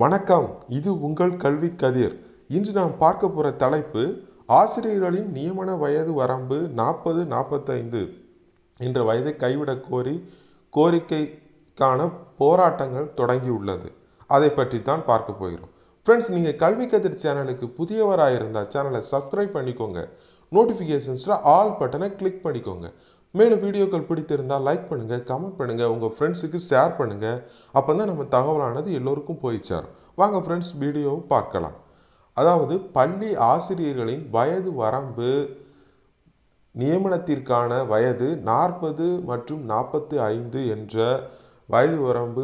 வணக்கம் இது உங்கள் கல்வி கதிர் இன்று நாம் பார்க்க போகிற தலைப்பு ஆசிரியர்களின் நியமன வயது வரம்பு நாற்பது நாற்பத்தைந்து என்ற வயதை கைவிடக் கோரி கோரிக்கைக்கான போராட்டங்கள் தொடங்கியுள்ளது அதை பற்றி தான் பார்க்க போகிறோம் ஃப்ரெண்ட்ஸ் நீங்கள் கல்வி கதிர் சேனலுக்கு புதியவராக இருந்தால் சேனலை சப்ஸ்கிரைப் பண்ணிக்கோங்க நோட்டிஃபிகேஷன்ஸில் ஆல் பட்டனை கிளிக் பண்ணிக்கோங்க மேலும் வீடியோக்கள் பிடித்திருந்தால் லைக் பண்ணுங்கள் கமெண்ட் பண்ணுங்கள் உங்கள் ஃப்ரெண்ட்ஸுக்கு ஷேர் பண்ணுங்கள் அப்போ தான் நம்ம தகவலானது எல்லோருக்கும் போய் வாங்க ஃப்ரெண்ட்ஸ் வீடியோவை பார்க்கலாம் அதாவது பள்ளி ஆசிரியர்களின் வயது வரம்பு நியமனத்திற்கான வயது நாற்பது மற்றும் நாற்பத்தி ஐந்து என்ற வயது வரம்பு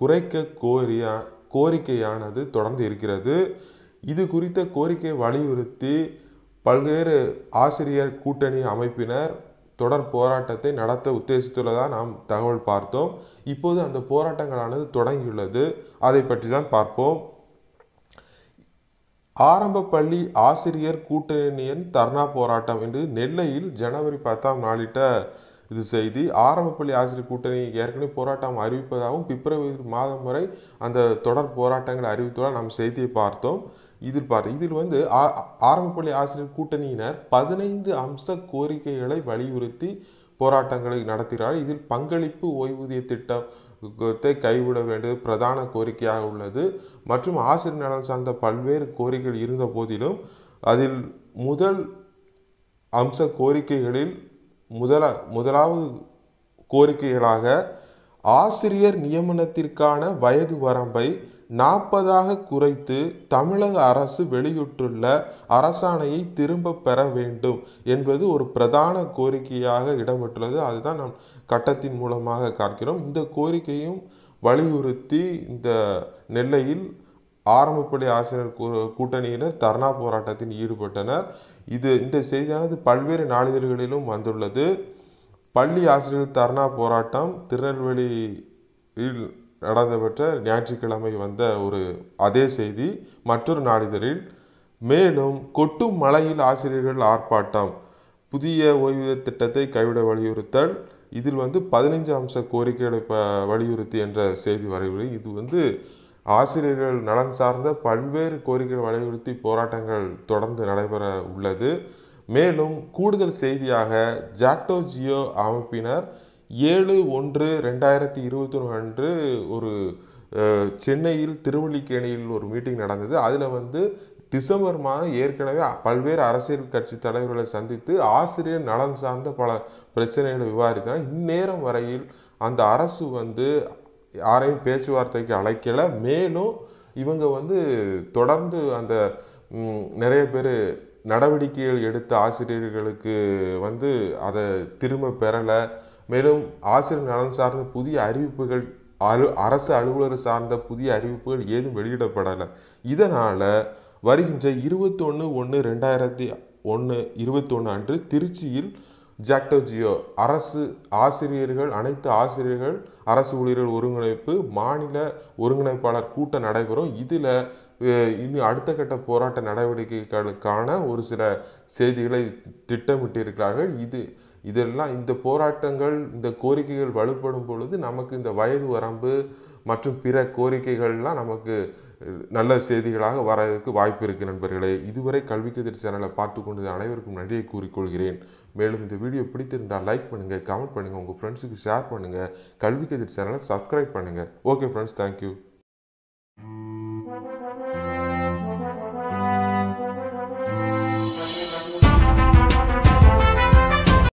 குறைக்க கோரிய கோரிக்கையானது தொடர்ந்து இருக்கிறது இது குறித்த கோரிக்கையை வலியுறுத்தி பல்வேறு ஆசிரியர் கூட்டணி அமைப்பினர் தொடர் போராட்டத்தை நடத்த உத்தேசித்துள்ளதாக நாம் தகவல் பார்த்தோம் இப்போது அந்த போராட்டங்களானது தொடங்கியுள்ளது அதை பற்றி தான் பார்ப்போம் ஆரம்ப பள்ளி ஆசிரியர் கூட்டணியின் தர்ணா போராட்டம் என்று நெல்லையில் ஜனவரி பத்தாம் நாளிட்ட இது செய்தி ஆரம்ப பள்ளி ஆசிரியர் கூட்டணி ஏற்கனவே போராட்டம் அறிவிப்பதாகவும் பிப்ரவரி மாதம் வரை அந்த தொடர் போராட்டங்களை அறிவித்துள்ள நாம் செய்தியை பார்த்தோம் எதிர்பார்த்து இதில் வந்து ஆரம்பப்பள்ளி ஆசிரியர் கூட்டணியினர் பதினைந்து அம்ச கோரிக்கைகளை வலியுறுத்தி போராட்டங்களை நடத்தினார் இதில் பங்களிப்பு ஓய்வூதிய திட்டம் கைவிட வேண்டியது பிரதான கோரிக்கையாக உள்ளது மற்றும் ஆசிரியர் நலன் சார்ந்த பல்வேறு கோரிக்கைகள் இருந்த போதிலும் அதில் முதல் அம்ச கோரிக்கைகளில் முதல முதலாவது கோரிக்கைகளாக ஆசிரியர் நியமனத்திற்கான வயது வரம்பை நாற்பதாக குறைத்து தமிழக அரசு வெளியிட்டுள்ள அரசாணையை திரும்ப பெற வேண்டும் என்பது ஒரு பிரதான கோரிக்கையாக இடம்பெற்றுள்ளது அதுதான் நாம் கட்டத்தின் மூலமாக காக்கிறோம் இந்த கோரிக்கையும் வலியுறுத்தி இந்த நெல்லையில் ஆரம்பப்பள்ளி ஆசிரியர் கூட்டணியினர் தர்ணா போராட்டத்தில் ஈடுபட்டனர் இது இந்த செய்தியானது பல்வேறு நாளிதழ்களிலும் வந்துள்ளது பள்ளி ஆசிரியர் தர்ணா போராட்டம் திருநெல்வேலி நடைபெற்ற ஞாயிற்றுக்கிழமை வந்த ஒரு அதே செய்தி மற்றொரு நாளிதழில் மேலும் கொட்டும் மழையில் ஆசிரியர்கள் ஆர்ப்பாட்டம் புதிய ஓய்வூதிய திட்டத்தை கைவிட வலியுறுத்தல் இதில் வந்து பதினைஞ்சு அம்ச கோரிக்கைகளை ப வலியுறுத்தி என்ற செய்தி வரைவில் இது வந்து ஆசிரியர்கள் நலன் சார்ந்த பல்வேறு கோரிக்கை வலியுறுத்தி போராட்டங்கள் தொடர்ந்து நடைபெற உள்ளது மேலும் கூடுதல் செய்தியாக ஜாக்டோ ஜியோ அமைப்பினர் ஏழு ஒன்று ரெண்டாயிரத்தி இருபத்தி ஒன்று அன்று ஒரு சென்னையில் திருவள்ளிக்கேணியில் ஒரு மீட்டிங் நடந்தது அதில் வந்து டிசம்பர் மாதம் ஏற்கனவே பல்வேறு அரசியல் கட்சி தலைவர்களை சந்தித்து ஆசிரியர் நலன் சார்ந்த பல பிரச்சனைகளை விவாதித்தால் இந்நேரம் வரையில் அந்த அரசு வந்து யாரையும் பேச்சுவார்த்தைக்கு அழைக்கலை மேலும் இவங்க வந்து தொடர்ந்து அந்த நிறைய பேர் நடவடிக்கைகள் எடுத்த ஆசிரியர்களுக்கு வந்து அதை திரும்ப பெறலை மேலும் ஆசிரியர் நலன் சார்ந்த புதிய அறிவிப்புகள் அலு அரசு அலுவலர் சார்ந்த புதிய அறிவிப்புகள் ஏதும் வெளியிடப்படலை இதனால் வருகின்ற இருபத்தொன்று ஒன்று ரெண்டாயிரத்தி ஒன்று இருபத்தொன்று அன்று திருச்சியில் ஜாக்டோஜியோ அரசு ஆசிரியர்கள் அனைத்து ஆசிரியர்கள் அரசு ஊழியர்கள் ஒருங்கிணைப்பு மாநில ஒருங்கிணைப்பாளர் கூட்டம் நடைபெறும் இதில் இன்னும் அடுத்த கட்ட போராட்ட நடவடிக்கைகளுக்கான ஒரு சில செய்திகளை திட்டமிட்டிருக்கிறார்கள் இது இதெல்லாம் இந்த போராட்டங்கள் இந்த கோரிக்கைகள் வலுப்படும் பொழுது நமக்கு இந்த வயது வரம்பு மற்றும் பிற கோரிக்கைகள்லாம் நமக்கு நல்ல செய்திகளாக வரதுக்கு வாய்ப்பு இருக்குது நண்பர்களே இதுவரை கல்வி கதிர் சேனலை பார்த்து கொண்டது அனைவருக்கும் நன்றியை கூறிக்கொள்கிறேன் மேலும் இந்த வீடியோ பிடித்திருந்தால் லைக் பண்ணுங்கள் கமெண்ட் பண்ணுங்கள் உங்கள் ஃப்ரெண்ட்ஸுக்கு ஷேர் பண்ணுங்கள் கல்வி கதிர் சேனலை சப்ஸ்கிரைப் பண்ணுங்கள் ஓகே ஃப்ரெண்ட்ஸ் தேங்க்யூ